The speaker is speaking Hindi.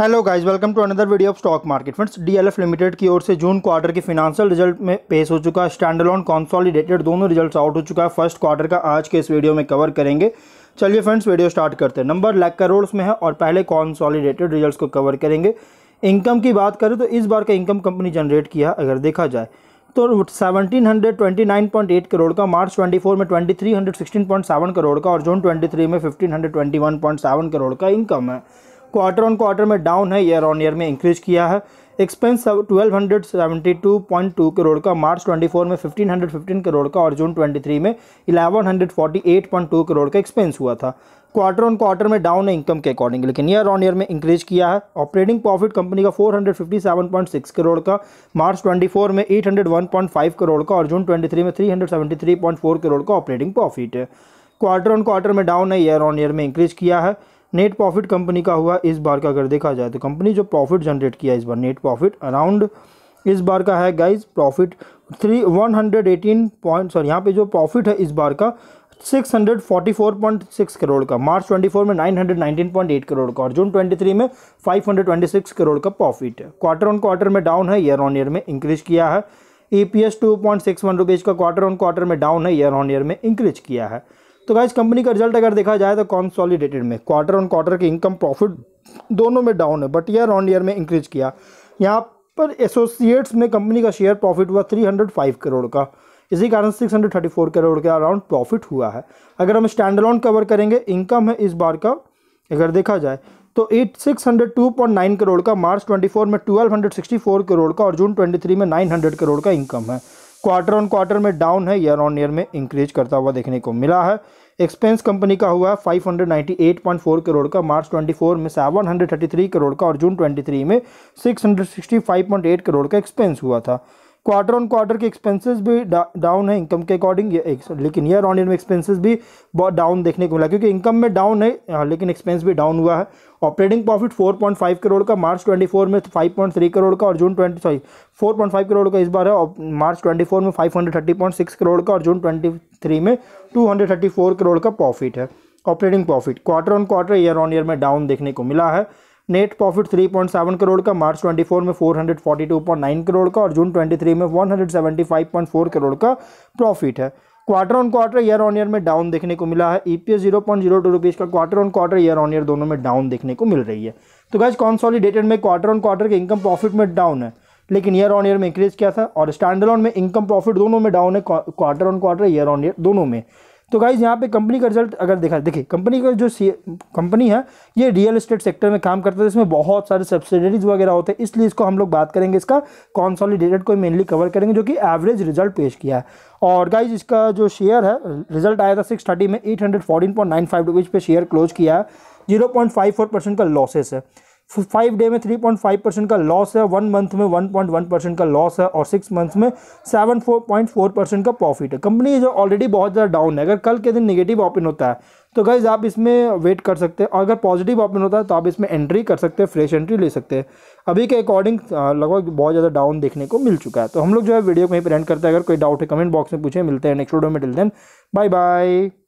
hello guys welcome to another video of stock market friends DLF limited की ओर से जून क्वार्टर के फिनांशियल रिजल्ट में पेश हो चुका है स्टैंडलॉन कॉन्सॉलिडेटेड दोनों रिजल्ट्स आउट हो चुका है फर्स्ट क्वार्टर का आज के इस वीडियो में कवर करेंगे चलिए फ्रेंड्स वीडियो स्टार्ट करते हैं नंबर लैक करोड़ में है और पहले कॉन्सॉलीडेटेड रिजल्ट को कवर करेंगे इनकम की बात करें तो इस बार का इनकम कंपनी जनरेट किया अगर देखा जाए तो 1729.8 करोड़ का मार्च 24 में 2316.7 करोड़ का और जून 23 में 1521.7 करोड़ का इनकम है क्वार्टर ऑन क्वार्टर में डाउन है ईयर ऑन ईयर में इंक्रीज किया है expense twelve hundred seventy two point two crore का मार्च ट्वेंटी फोर में फिफ्टीन हंड्रेड फिफ्टीन करोड़ का और जून ट्वेंटी थ्री में eleven hundred forty eight point two crore का एक्सपेंस हुआ था क्वार्टर ऑन क्वार्टर में डाउन है इनकम के अकॉर्डिंग लेकिन ईयर ऑन ईयर में इंक्रीज किया है ऑपरेटिंग प्रॉफिट कंपनी का four hundred fifty seven point six crore का मार्च ट्वेंटी फोर में eight hundred one point five crore का और जून ट्वेंटी थ्री में three hundred seventy three point four crore का ऑपरेटिंग प्रॉफिट है क्वार्टर ऑन क्वार्टर में डाउन है ईयर ऑन ईयर में इंक्रीज किया है नेट प्रॉफिट कंपनी का हुआ इस बार का अगर देखा जाए तो कंपनी जो प्रॉफिट जनरेट किया इस बार नेट प्रॉफिट अराउंड इस बार का है guys profit three one hundred eighteen point sorry यहाँ पे जो प्रॉफिट है इस बार का six hundred forty four point six crore का मार्च ट्वेंटी फोर में nine hundred nineteen point eight crore का और जून ट्वेंटी थ्री में five hundred twenty six crore का प्रॉफिट है क्वार्टर ऑन क्वार्टर में डाउन है ईयर ऑन ईयर में इंक्रीज किया है E P S two point six one rupees का क्वार्टर ऑन क्वार्टर में डाउन है ईयर ऑन ईयर में इंक्रीज किया है तो गाइज कंपनी का रिजल्ट अगर देखा जाए तो कॉन्सॉलीडेटेड में क्वार्टर ऑन क्वार्टर की इनकम प्रॉफिट दोनों में डाउन है बट ईयर ऑन ईयर में इंक्रीज किया यहाँ पर एसोसिएट्स में कंपनी का शेयर प्रॉफिट हुआ 305 करोड़ का इसी कारण 634 करोड़ के अराउंड प्रॉफिट हुआ है अगर हम स्टैंड अलोन कवर करेंगे इनकम है इस बार का अगर देखा जाए तो eight six hundred two point nine crore का मार्च ट्वेंटी फोर में twelve hundred sixty four crore का और जून ट्वेंटी थ्री में नाइन हंड्रेड करोड़ का इनकम है क्वार्टर ऑन क्वार्टर में डाउन है ईयर ऑन ईयर में इंक्रीज करता हुआ देखने को मिला है एक्सपेंस कंपनी का हुआ है 598.4 करोड़ का मार्च 24 में 733 करोड़ का और जून 23 में 665.8 करोड़ का एक्सपेंस हुआ था क्वार्टर ऑन क्वार्टर के एक्सपेंसेस भी डाउन है इनकम के अकॉर्डिंग ये लेकिन ईयर ऑन ईयर में एक्सपेंसेस भी बहुत डाउन देखने को मिला क्योंकि इनकम में डाउन है हाँ, लेकिन एक्सपेंस भी डाउन हुआ है ऑपरेटिंग प्रॉफिट 4.5 करोड़ का मार्च 24 में 5.3 करोड़ का और जून 20 सॉरी 4.5 करोड़ का इस बार है मार्च 24 में 530.6 करोड़ का और जून 23 में 234 करोड़ का प्रॉफिट है operating profit quarter on quarter year on year में डाउन देखने को मिला है नेट प्रॉफिट 3.7 करोड़ का मार्च 24 में 442.9 करोड़ का और जून 23 में 175.4 करोड़ का प्रॉफिट है quarter on quarter year on year में डाउन देखने को मिला है E P S zero point zero two rupees का quarter on quarter year on year दोनों में डाउन देखने को मिल रही है तो गैस कॉन्सॉलीडेटेड में क्वार्टर ऑन क्वार्टर के इनकम प्रॉफिट में डाउन है लेकिन ईयर ऑन ईयर में इंक्रीज किया था और स्टैंडर्ड में इनकम प्रॉफिट दोनों में डाउन है quarter on quarter year on year दोनों में तो गाइज यहाँ पे कंपनी का रिजल्ट अगर देखा देखिए कंपनी का जो कंपनी है ये रियल इस्टेट सेक्टर में काम करता है इसमें बहुत सारे सब्सिडरीज वगैरह होते हैं इसलिए इसको हम लोग बात करेंगे इसका कॉन्सॉलीडेटेड को मेनली कवर करेंगे जो कि एवरेज रिजल्ट पेश किया है और गाइज इसका जो शेयर है रिजल्ट आया था सिक्स थर्टी में eight hundred fourteen point nine five rupees पे शेयर क्लोज किया है zero point five four percent का लॉसेस है फाइव डे में थ्री पॉइंट फाइव परसेंट का लॉस है वन मंथ में वन पॉइंट वन परसेंट का लॉस है और सिक्स मंथ में seven four point four percent का प्रॉफिट है कंपनी जो ऑलरेडी बहुत ज़्यादा डाउन है अगर कल के दिन निगेटिव ओपन होता है तो गाइज आप इसमें वेट कर सकते हैं और अगर पॉजिटिव ओपन होता है तो आप इसमें एंट्री कर सकते हैं फ्रेश एंट्री ले सकते हैं अभी के अकॉर्डिंग लगभग बहुत ज़्यादा डाउन देखने को मिल चुका है तो हम लोग जो है वीडियो को पर एंड करते हैं अगर कोई डाउट है कमेंट बॉक्स में पूछे मिलते हैं नेक्स्ट वीडियो में टिल देन बाय बाय